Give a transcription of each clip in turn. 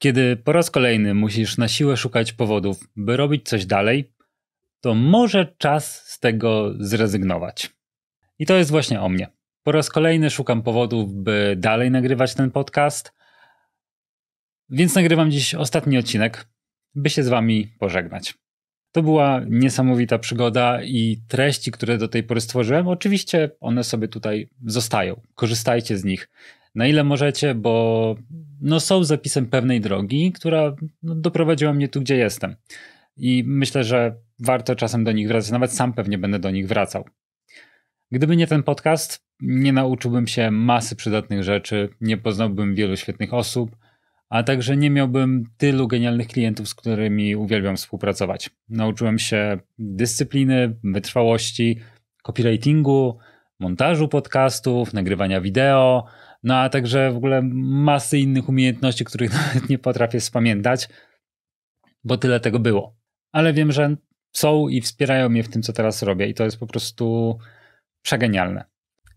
Kiedy po raz kolejny musisz na siłę szukać powodów, by robić coś dalej, to może czas z tego zrezygnować. I to jest właśnie o mnie. Po raz kolejny szukam powodów, by dalej nagrywać ten podcast, więc nagrywam dziś ostatni odcinek, by się z Wami pożegnać. To była niesamowita przygoda i treści, które do tej pory stworzyłem, oczywiście one sobie tutaj zostają. Korzystajcie z nich na ile możecie, bo no, są zapisem pewnej drogi, która no, doprowadziła mnie tu, gdzie jestem. I myślę, że warto czasem do nich wracać, nawet sam pewnie będę do nich wracał. Gdyby nie ten podcast, nie nauczyłbym się masy przydatnych rzeczy, nie poznałbym wielu świetnych osób, a także nie miałbym tylu genialnych klientów, z którymi uwielbiam współpracować. Nauczyłem się dyscypliny, wytrwałości, copywritingu, montażu podcastów, nagrywania wideo, no a także w ogóle masy innych umiejętności, których nawet nie potrafię spamiętać, bo tyle tego było. Ale wiem, że są i wspierają mnie w tym, co teraz robię i to jest po prostu przegenialne.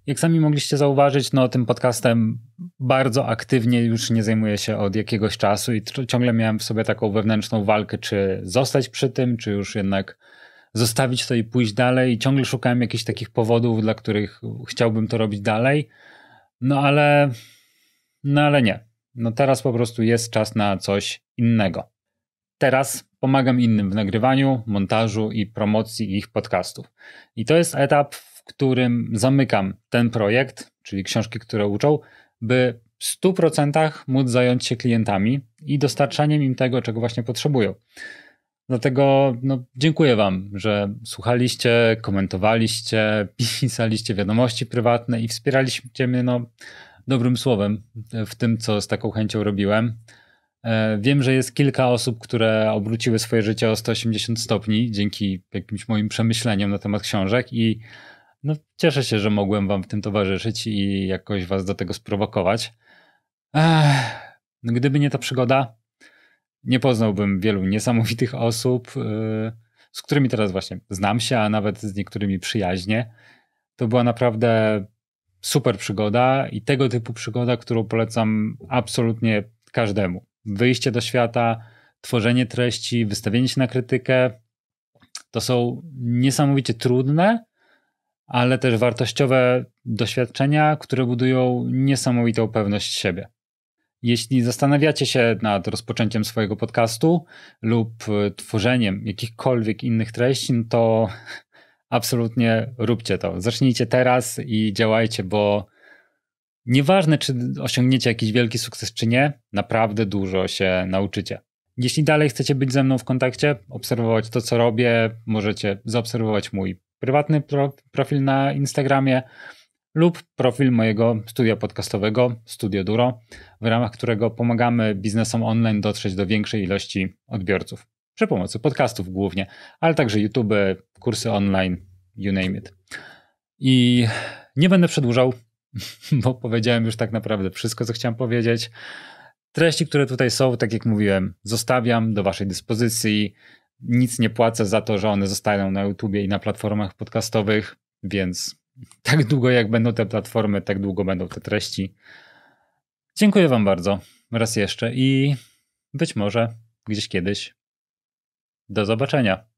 Jak sami mogliście zauważyć, no tym podcastem bardzo aktywnie już nie zajmuję się od jakiegoś czasu i ciągle miałem w sobie taką wewnętrzną walkę, czy zostać przy tym, czy już jednak zostawić to i pójść dalej. I ciągle szukałem jakichś takich powodów, dla których chciałbym to robić dalej. No ale, no ale nie. No teraz po prostu jest czas na coś innego. Teraz pomagam innym w nagrywaniu, montażu i promocji ich podcastów. I to jest etap, w którym zamykam ten projekt, czyli książki, które uczą, by w 100% móc zająć się klientami i dostarczaniem im tego, czego właśnie potrzebują. Dlatego no, dziękuję Wam, że słuchaliście, komentowaliście, pisaliście wiadomości prywatne i wspieraliście mnie no, dobrym słowem w tym, co z taką chęcią robiłem. E, wiem, że jest kilka osób, które obróciły swoje życie o 180 stopni dzięki jakimś moim przemyśleniom na temat książek i no, cieszę się, że mogłem Wam w tym towarzyszyć i jakoś Was do tego sprowokować. Ech, gdyby nie ta przygoda, nie poznałbym wielu niesamowitych osób, y, z którymi teraz właśnie znam się, a nawet z niektórymi przyjaźnie. To była naprawdę super przygoda i tego typu przygoda, którą polecam absolutnie każdemu. Wyjście do świata, tworzenie treści, wystawienie się na krytykę to są niesamowicie trudne, ale też wartościowe doświadczenia, które budują niesamowitą pewność siebie. Jeśli zastanawiacie się nad rozpoczęciem swojego podcastu lub e, tworzeniem jakichkolwiek innych treści, no to absolutnie róbcie to. Zacznijcie teraz i działajcie, bo nieważne, czy osiągniecie jakiś wielki sukces, czy nie, naprawdę dużo się nauczycie. Jeśli dalej chcecie być ze mną w kontakcie, obserwować to, co robię, możecie zaobserwować mój prywatny profil na Instagramie lub profil mojego studia podcastowego Studio Duro, w ramach którego pomagamy biznesom online dotrzeć do większej ilości odbiorców. Przy pomocy podcastów głównie, ale także YouTube, kursy online, you name it. I nie będę przedłużał, bo powiedziałem już tak naprawdę wszystko, co chciałem powiedzieć. Treści, które tutaj są, tak jak mówiłem, zostawiam do Waszej dyspozycji. Nic nie płacę za to, że one zostają na YouTubie i na platformach podcastowych, więc tak długo jak będą te platformy, tak długo będą te treści. Dziękuję Wam bardzo raz jeszcze i być może gdzieś kiedyś. Do zobaczenia.